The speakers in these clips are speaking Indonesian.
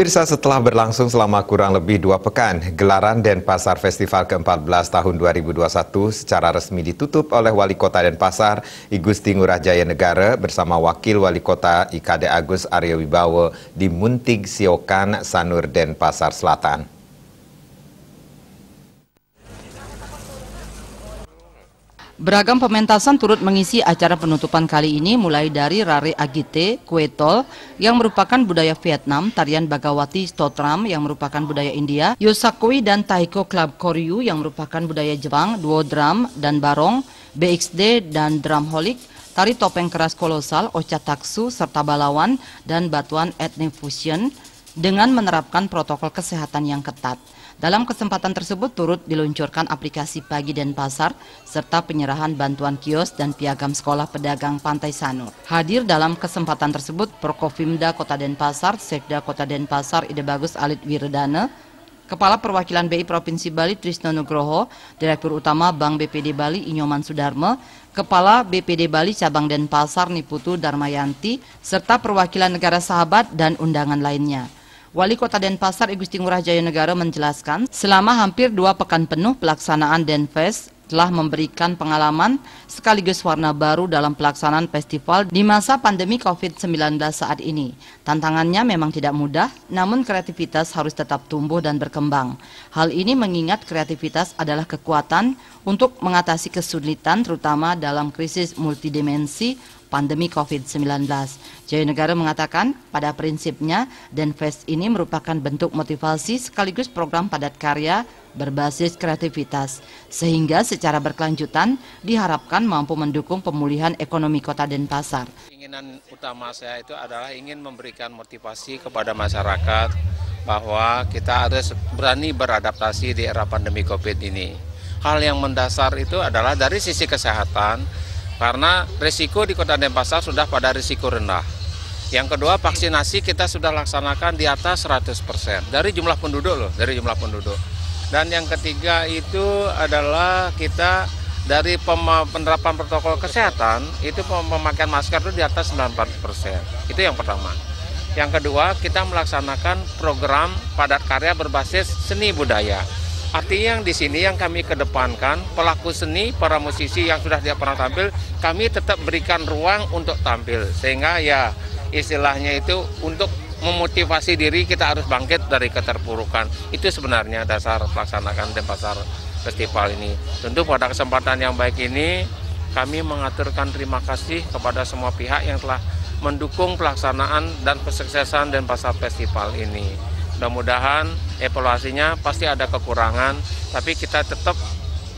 Pemirsa setelah berlangsung selama kurang lebih dua pekan, gelaran Denpasar Festival ke-14 tahun 2021 secara resmi ditutup oleh Wali Kota Denpasar, I Gusti Ngurah Jaya Negara bersama Wakil Wali Kota IKD Agus Aryo Wibawa di Muntig Siokan, Sanur Denpasar Selatan. Beragam pementasan turut mengisi acara penutupan kali ini mulai dari rari Agite, Kue Tol yang merupakan budaya Vietnam, tarian Bagawati Stotram yang merupakan budaya India, Yosakoi dan Taiko Club Koryu yang merupakan budaya Jepang, Duo Drum dan Barong, BXD dan drum Holik, tari topeng keras kolosal, Ocha Taksu, serta balawan dan batuan ethnic fusion dengan menerapkan protokol kesehatan yang ketat. Dalam kesempatan tersebut turut diluncurkan aplikasi pagi dan pasar serta penyerahan bantuan kios dan piagam sekolah pedagang Pantai Sanur. Hadir dalam kesempatan tersebut Prokofimda Kota Denpasar, Sekda Kota Denpasar Ide Bagus Alit Wirdana, Kepala Perwakilan BI Provinsi Bali Trisno Nugroho, Direktur Utama Bank BPD Bali Inyoman Sudarma, Kepala BPD Bali Cabang Denpasar Niputu Darmayanti, serta perwakilan negara sahabat dan undangan lainnya. Wali Kota Denpasar I Gusti Ngurah Jayanegara menjelaskan, selama hampir dua pekan penuh pelaksanaan Denfest telah memberikan pengalaman sekaligus warna baru dalam pelaksanaan festival di masa pandemi COVID-19 saat ini. Tantangannya memang tidak mudah, namun kreativitas harus tetap tumbuh dan berkembang. Hal ini mengingat kreativitas adalah kekuatan untuk mengatasi kesulitan terutama dalam krisis multidimensi pandemi COVID-19. Negara mengatakan pada prinsipnya Denfest ini merupakan bentuk motivasi sekaligus program padat karya berbasis kreativitas, sehingga secara berkelanjutan diharapkan mampu mendukung pemulihan ekonomi kota Denpasar. Keinginan utama saya itu adalah ingin memberikan motivasi kepada masyarakat bahwa kita harus berani beradaptasi di era pandemi COVID ini. Hal yang mendasar itu adalah dari sisi kesehatan, karena risiko di Kota Denpasar sudah pada risiko rendah. Yang kedua, vaksinasi kita sudah laksanakan di atas 100% dari jumlah penduduk loh, dari jumlah penduduk. Dan yang ketiga itu adalah kita dari penerapan protokol kesehatan itu pemakaian masker itu di atas 94%. Itu yang pertama. Yang kedua, kita melaksanakan program padat karya berbasis seni budaya. Artinya yang di sini yang kami kedepankan pelaku seni, para musisi yang sudah tidak pernah tampil, kami tetap berikan ruang untuk tampil sehingga ya istilahnya itu untuk memotivasi diri kita harus bangkit dari keterpurukan. Itu sebenarnya dasar pelaksanaan Denpasar Festival ini. Tentu pada kesempatan yang baik ini kami mengaturkan terima kasih kepada semua pihak yang telah mendukung pelaksanaan dan kesuksesan Denpasar Festival ini. Mudah-mudahan evaluasinya pasti ada kekurangan, tapi kita tetap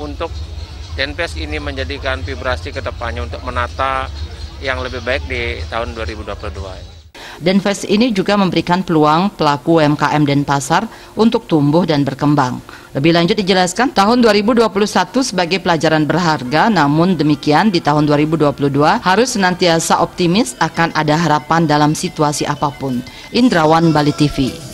untuk Denpes ini menjadikan vibrasi ke depannya untuk menata yang lebih baik di tahun 2022. Denpes ini juga memberikan peluang pelaku UMKM dan pasar untuk tumbuh dan berkembang. Lebih lanjut dijelaskan, tahun 2021 sebagai pelajaran berharga, namun demikian di tahun 2022 harus senantiasa optimis akan ada harapan dalam situasi apapun. Indrawan Bali TV